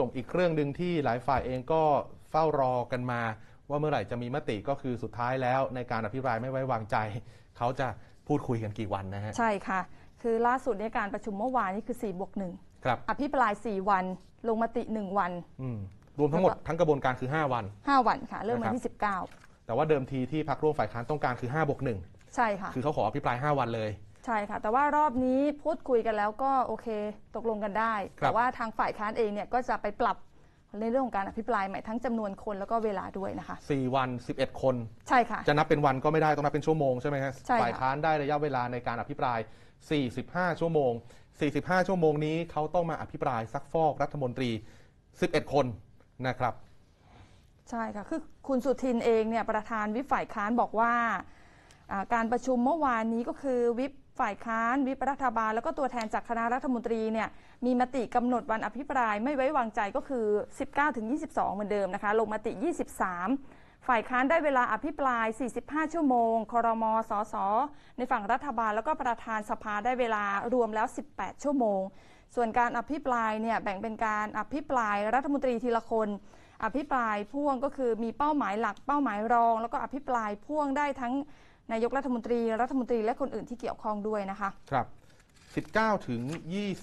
ส่งอีกเรื่องหนึ่งที่หลายฝ่ายเองก็เฝ้ารอกันมา ว่าเมื่อไหร่จะมีมติก็คือสุดท้ายแล้วในการอภิปรายไม่ไว้วางใจ เขาจะพูดคุยกันกี่วันนะฮะใช่ค่ะ คือล่าสุดในการประชุมเมื่อวานนี่คือ4ี่บวกหนึ่งครับอภิปราย 4 วันลงมติ 1 วันรวมทั้งหมดทั้งกระบวนการคือ 5 วัน 5 วันค่ะเริ่มวันที่19แต่ว่าเดิมทีที่พักร่วมฝ่ายค้านต้องการคือ5บวกหนึ่งใช่ค่ะคือเขาขออภิปราย 5 วันเลยใช่ค่ะ แต่ว่ารอบนี้พูดคุยกันแล้วก็โอเคตกลงกันได้ แต่ว่าทางฝ่ายค้านเองเนี่ยก็จะไปปรับในเรื่องของการอภิปรายใหม่ทั้งจำนวนคนแล้วก็เวลาด้วยนะคะ4วัน11 คน ใช่ค่ะ จะนับเป็นวันก็ไม่ได้ต้องนับเป็นชั่วโมงใช่ไหมฮะใช่ค่ะฝ่ายค้านได้ระยะเวลาในการอภิปราย 45 ชั่วโมง 45 ชั่วโมงนี้เขาต้องมาอภิปรายซักฟอกรัฐมนตรี 11 คนนะครับ ใช่ค่ะ คือคุณสุทินเองเนี่ยประธานวิปฝ่ายค้านบอกว่า่า การประชุมเมื่อวานนี้ก็คือวิปฝ่ายค้าน วิปรัฐบาล แล้วก็ตัวแทนจากคณะรัฐมนตรีเนี่ยมีมติกำหนดวันอภิปรายไม่ไว้วางใจก็คือ 19-22 เหมือนเดิมนะคะ ลงมติ 23 ฝ่ายค้านได้เวลาอภิปราย 45 ชั่วโมง ครมสสในฝั่งรัฐบาลแล้วก็ประธานสภาได้เวลารวมแล้ว 18 ชั่วโมง ส่วนการอภิปรายเนี่ยแบ่งเป็นการอภิปราย รัฐมนตรีทีละคน อภิปรายพ่วงก็คือมีเป้าหมายหลัก เป้าหมายรอง แล้วก็อภิปรายพ่วงได้ทั้งนายกรัฐมนตรีรัฐมนตรีและคนอื่นที่เกี่ยวข้องด้วยนะคะครับ19ถึง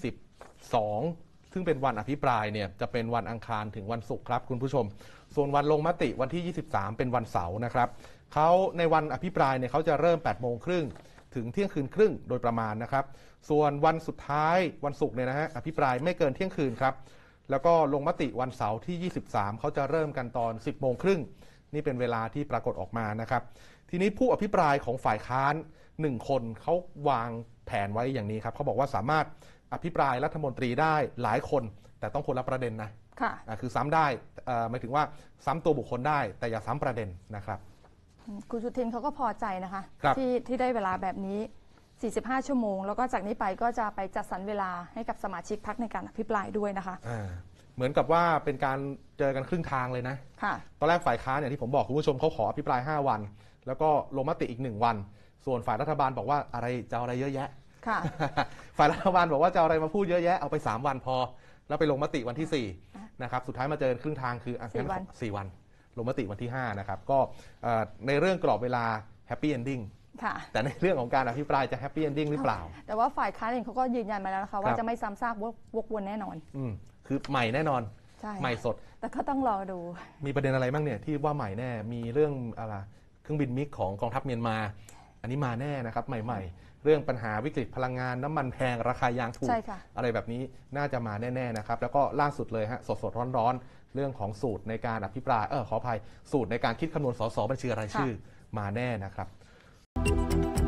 22 ซึ่งเป็นวันอภิปรายเนี่ยจะเป็นวันอังคารถึงวันศุกร์ครับคุณผู้ชม ส่วนวันลงมติวันที่ 23 เป็นวันเสาร์นะครับเขาในวันอภิปรายเนี่ยเขาจะเริ่ม8 โมงครึ่ง ถึงเที่ยงคืนครึ่งโดยประมาณนะครับ ส่วนวันสุดท้ายวันศุกร์เนี่ยนะฮะอภิปรายไม่เกินเที่ยงคืนครับแล้วก็ลงมติวันเสาร์ที่ 23เขาจะเริ่มกันตอน 10 โมงครึ่งนี่เป็นเวลาที่ปรากฏออกมานะครับ ทีนี้ผู้อภิปรายของฝ่ายค้านหนึ่งคนเขาวางแผนไว้อย่างนี้ครับ เขาบอกว่าสามารถอภิปรายรัฐมนตรีได้หลายคน แต่ต้องคนละประเด็นนะค่ะคือซ้ำได้หมายถึงว่าซ้ำตัวบุคคลได้ แต่อย่าซ้ำประเด็นนะครับคุณจุทินเขาก็พอใจนะคะคที่ที่ได้เวลาแบบนี้ 45 ชั่วโมงแล้วก็จากนี้ไปก็จะไปจัดสรรเวลาให้กับสมาชิกพักในการอภิปรายด้วยนะคะเหมือนกับว่าเป็นการเจอกันครึ่งทางเลยนะะตอนแรกฝ่ายค้านเนี่ยที่ผมบอกคุณผู้ชมเขาขออภิปราย 5 วัน แล้วก็ลงมติอีก 1 วัน ส่วนฝ่ายรัฐบาลบอกว่าอะไรจะอะไรเยอะแยะฝ่ายรัฐบาลบอกว่าจะอะไรมาพูดเยอะแยะเอาไป 3 วันพอ แล้วไปลงมติวันที่4นะครับสุดท้ายมาเจอกันครึ่งทางคืออสี่วันสี่วันลงมติวันที่5นะครับก็ในเรื่องกรอบเวลาแฮปปี้เอนดิ้งแต่ในเรื่องของการอภิปรายจะแฮปปี้เอนดิ้งหรือเปล่า แต่ว่าฝ่ายค้านเองเขาก็ยืนยันมาแล้วนะคะว่าจะไม่ซ้ำซากวกวนแน่นอนอืคือใหม่แน่นอน ใช่ ใหม่สด แต่ก็ต้องรอดู มีประเด็นอะไรบ้างเนี่ยที่ว่าใหม่แน่ มีเรื่องอะไร เครื่องบินมิกของกองทัพเมียนมา อันนี้มาแน่นะครับ ใหม่ ๆ เรื่องปัญหาวิกฤตพลังงาน น้ำมันแพงราคายางถูกใช่ค่ะอะไรแบบนี้น่าจะมาแน่ ๆนะครับ แล้วก็ล่าสุดเลยฮะสดๆร้อนๆเรื่องของสูตรในการอภิปรายเออขออภัยสูตรในการคิดคำนวณสสบัญชีรายชื่อมาแน่นะครับ